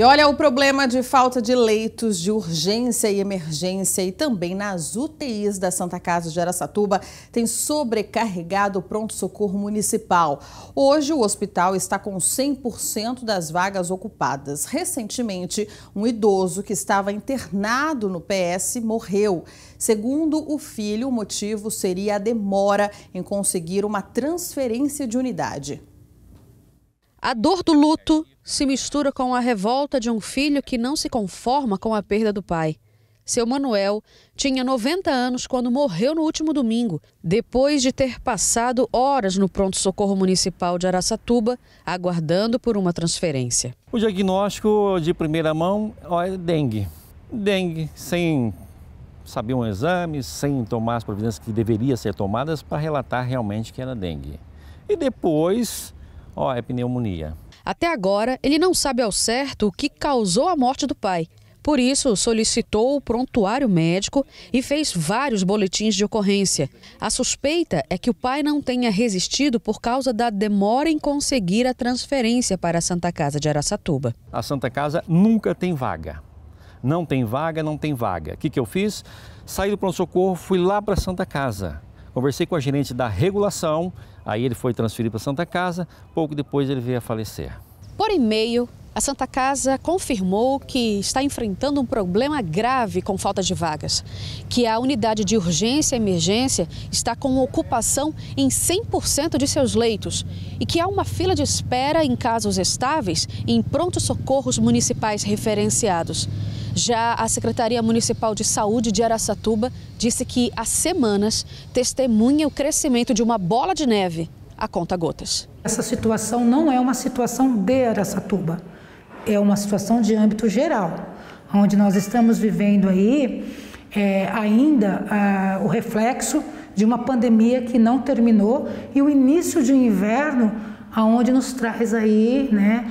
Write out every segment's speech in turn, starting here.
E olha o problema de falta de leitos de urgência e emergência e também nas UTIs da Santa Casa de Aracatuba tem sobrecarregado o pronto-socorro municipal. Hoje o hospital está com 100% das vagas ocupadas. Recentemente, um idoso que estava internado no PS morreu. Segundo o filho, o motivo seria a demora em conseguir uma transferência de unidade. A dor do luto se mistura com a revolta de um filho que não se conforma com a perda do pai. Seu Manuel tinha 90 anos quando morreu no último domingo, depois de ter passado horas no pronto-socorro municipal de Araçatuba, aguardando por uma transferência. O diagnóstico de primeira mão é dengue. Dengue, sem saber um exame, sem tomar as providências que deveriam ser tomadas para relatar realmente que era dengue. E depois ó, é pneumonia. Até agora, ele não sabe ao certo o que causou a morte do pai. Por isso, solicitou o prontuário médico e fez vários boletins de ocorrência. A suspeita é que o pai não tenha resistido por causa da demora em conseguir a transferência para a Santa Casa de Araçatuba. A Santa Casa nunca tem vaga. Não tem vaga, não tem vaga. O que, que eu fiz? Saí do pronto-socorro, fui lá para a Santa Casa. Conversei com a gerente da regulação, aí ele foi transferido para a Santa Casa, pouco depois ele veio a falecer. Por e-mail, a Santa Casa confirmou que está enfrentando um problema grave com falta de vagas, que a unidade de urgência e emergência está com ocupação em 100% de seus leitos e que há uma fila de espera em casos estáveis em prontos socorros municipais referenciados. Já a Secretaria Municipal de Saúde de Araçatuba disse que há semanas testemunha o crescimento de uma bola de neve a conta gotas. Essa situação não é uma situação de Araçatuba, é uma situação de âmbito geral, onde nós estamos vivendo aí é, ainda a, ah, o reflexo de uma pandemia que não terminou e o início de um inverno aonde nos traz aí, né,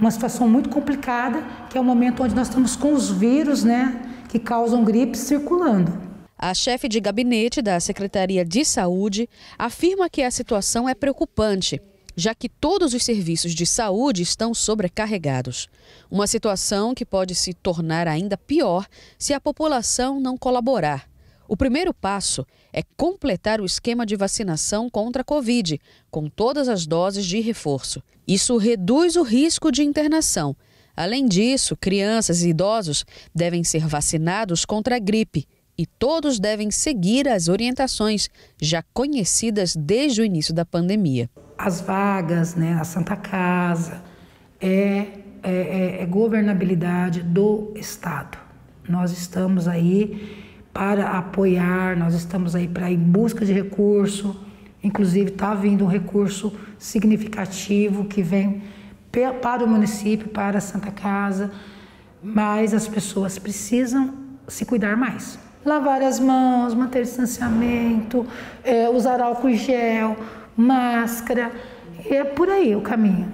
uma situação muito complicada, que é o momento onde nós estamos com os vírus, né, que causam gripe circulando. A chefe de gabinete da Secretaria de Saúde afirma que a situação é preocupante, já que todos os serviços de saúde estão sobrecarregados. Uma situação que pode se tornar ainda pior se a população não colaborar. O primeiro passo é completar o esquema de vacinação contra a Covid, com todas as doses de reforço. Isso reduz o risco de internação. Além disso, crianças e idosos devem ser vacinados contra a gripe e todos devem seguir as orientações já conhecidas desde o início da pandemia. As vagas, né, a Santa Casa, é, é, é, é governabilidade do Estado. Nós estamos aí para apoiar, nós estamos aí para em busca de recurso, inclusive está vindo um recurso significativo que vem para o município, para a Santa Casa, mas as pessoas precisam se cuidar mais. Lavar as mãos, manter distanciamento, é, usar álcool gel, máscara, é por aí o caminho.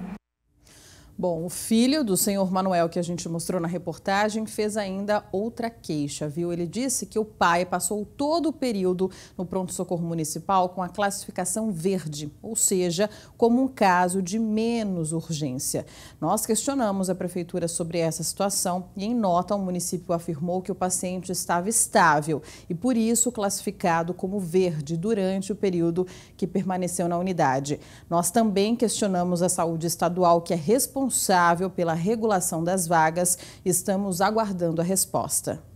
Bom, o filho do senhor Manuel, que a gente mostrou na reportagem, fez ainda outra queixa, viu? Ele disse que o pai passou todo o período no pronto-socorro municipal com a classificação verde, ou seja, como um caso de menos urgência. Nós questionamos a prefeitura sobre essa situação e, em nota, o município afirmou que o paciente estava estável e, por isso, classificado como verde durante o período que permaneceu na unidade. Nós também questionamos a saúde estadual, que é responsável responsável pela regulação das vagas. Estamos aguardando a resposta.